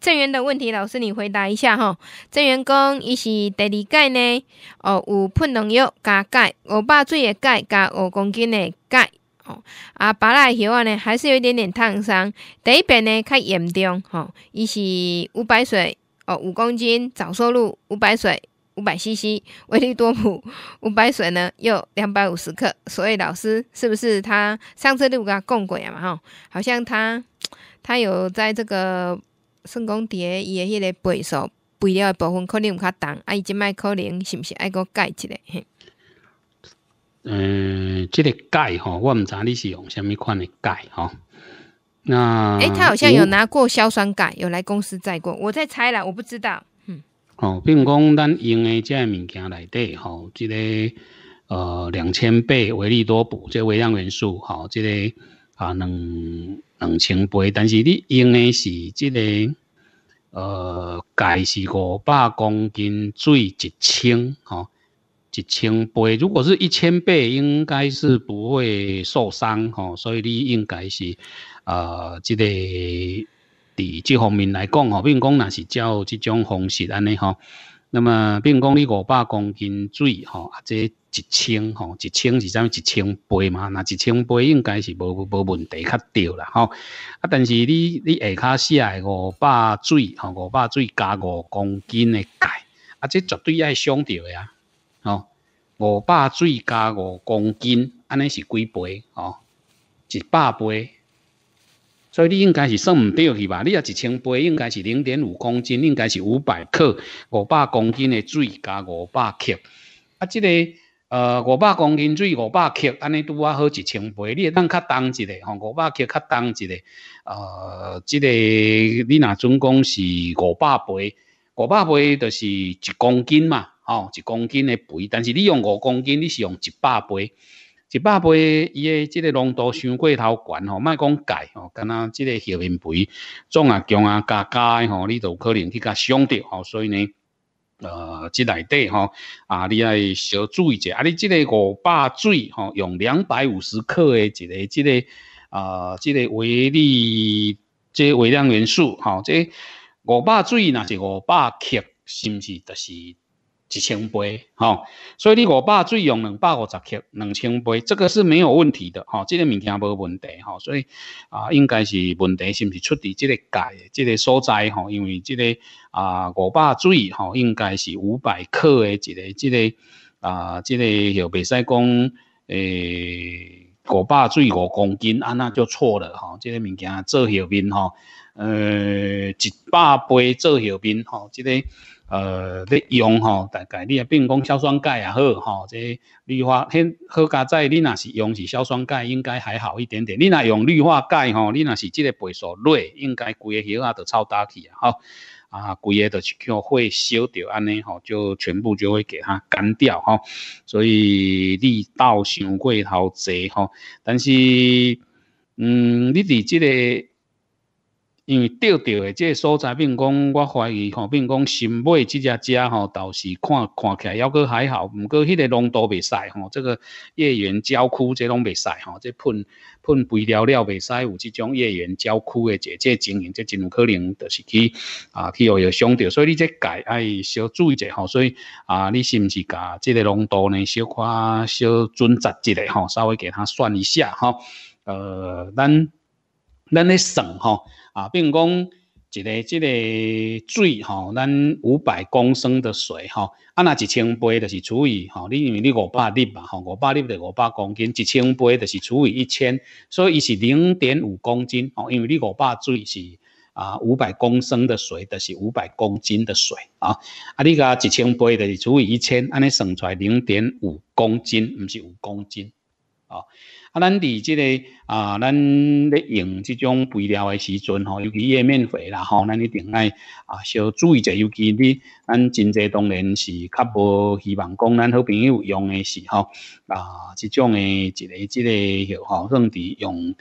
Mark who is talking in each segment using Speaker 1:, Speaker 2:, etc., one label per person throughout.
Speaker 1: 郑源的问题，老师你回答一下哈。郑源讲，伊是第二届呢？哦，有喷农药加钙，五百水的钙加五公斤的钙。哦，啊，拔来以后呢，还是有一点点烫伤。第一遍呢，较严重。吼，伊是五百水，哦，五公斤，早收入五百水，五百 CC，威力多普五百水呢，又两百五十克。所以老师是不是他上次那个供过呀嘛？吼，好像他他有在这个。算讲，伫诶伊诶迄个倍数肥料诶部分，可能有较重，啊，伊即摆可能是毋是爱个钙下嘿，
Speaker 2: 嗯，即个钙吼，我毋知你是用虾米款诶钙吼。那诶，他好像有拿
Speaker 1: 过硝酸钙，有来公司载过，我在猜啦，我不知道。嗯，
Speaker 2: 哦，并讲咱用即个物件内底吼，即个呃两千倍维利多补，这微量元素，吼，即个啊能。两千倍，但是你用的是这个，呃，盖是五百公斤水一千吼，一千倍。如果是一千倍，应该是不会受伤，吼。所以你应该是，呃，这个，伫这方面来讲，吼，并讲那是照这种方式安尼，吼。那么，并如讲你五百公斤水，吼，啊，即一千，吼，一千是怎一千杯嘛？那一千杯应该是无无问题，较对啦，吼。啊，但是你你下骹写诶五百水，吼，五百水加五公斤诶钙，啊，这绝对伤着诶啊，吼。五百水加五公斤，安尼是几杯，吼，一百杯。所以你应该是算唔对去吧？你若一千杯应该是零点五公斤，应该是五百克、五百公斤的水加五百克。啊，这个呃五百公斤水五百克，安尼拄啊好一千杯。你会当较重一点，吼五百克较重一点，呃，这个你若总共是五百杯，五百杯就是一公斤嘛，吼一公斤的杯。但是你用五公斤，你是用一百杯。一百倍伊诶，即个浓度伤过头悬吼，卖讲钙吼，敢若即个后面肥，总啊强啊加加诶吼，你都有可能去甲伤着吼，所以呢，呃，即内底吼，啊，你爱小注意者，啊，你即个五百水吼，用两百五十克诶，一个即个啊，即个微粒，即微量元素吼，即五百水若是五百克，是毋是？就是。一千杯，吼，所以你五百水用两百五十克，两千杯，这个是没有问题的，吼，这个物件无问题，吼，所以啊，应该是问题是不是出在这个界，这个所在，吼，因为这个啊，五百水，吼，应该是五百克的这个，这个啊，这个又未使讲诶，五百水五公斤，那那就错了，吼，这个物件做后面，吼，呃，一百杯做后面，吼，这个。呃，咧用吼，大概你啊，比如讲硝酸钙也好，吼，这氯化，迄好加在你若是用是硝酸钙，应该还好一点点。你若用氯化钙吼，你若是即个倍数锐，应该几个下都超大起啊，吼，啊，几个都是叫火烧着安尼吼，就全部就会给它干掉吼。所以力道伤过头侪吼，但是，嗯，你伫即个。因为钓钓的这个所在，并讲我怀疑吼，并讲新买这只鸡吼，倒是看看起来还个还好，不过迄个浓度未使吼，这个叶缘焦枯，这拢未使吼，这喷喷肥料了未使，有这种叶缘焦枯的，这这情形，这真有可能，就是去啊去要要伤到，所以你这改要小注意一吼，所以啊，你是不是把这个浓度呢，小看小准查一下吼，稍微给他算一下吼，呃，咱咱咧算吼。啊，并讲一个，这个水吼，咱五百公升的水吼，啊那一千杯就是除以吼，你因为你五百粒嘛，吼，五百粒就五百公斤，一千杯就是除以一千，所以伊是零点五公斤哦，因为你五百水是啊五百公升的水，就是五百公斤的水啊，啊你个一千杯就是除以一千，安尼算出来零点五公斤，唔是五公斤。哦，啊，咱伫即个啊，咱咧用即种肥料诶时阵吼，尤其叶面肥啦吼，咱一定爱啊，小注意者。尤其你，咱真济当然是较无希望讲咱好朋友用诶时候啊，即种诶一个即个，吼，算伫用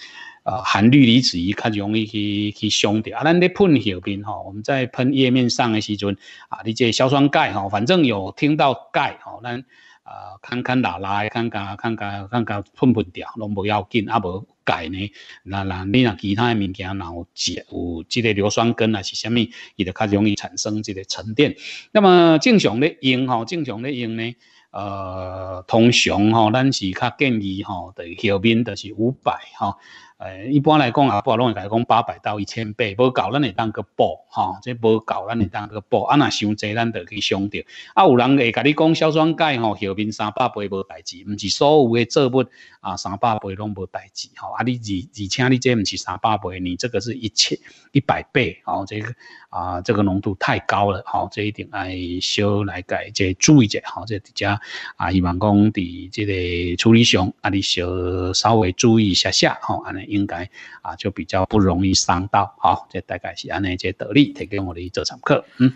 Speaker 2: 啊，含氯离子伊较容易去去伤着啊，咱咧喷叶边吼，我们在喷叶面上诶时阵啊，你即硝酸钙吼，反正有听到钙吼，咱。啊，看看拉拉，看看看看看看喷喷掉，拢不要紧，啊无改呢。那那你那其他的物件，然后有，即个硫酸根啊是啥物，伊就较容易产生即个沉淀。那么正常咧用吼，正常咧用呢，呃，通常吼，咱是较建议吼，在后面就是五百哈。诶，一般来讲啊，不拢会讲八百到一千倍，无够咱会当个补哈。这无够咱会当个补。啊，那伤侪咱就去伤着。啊，有人会甲你讲硝酸钙吼，后面三百倍无代志，毋是所有诶作物啊，三百倍拢无代志哈。啊，你而而且你这毋是三百倍，你这个是一千一百倍。吼，这个啊，这个浓度太高了。吼，这一定要小来改，即注意者这即遮啊，希望讲伫即个处理上，啊，你小稍微注意一下下吼，安尼。应该啊，就比较不容易伤到，好，这大概是阿那些得力
Speaker 1: 提供我的这场课，嗯。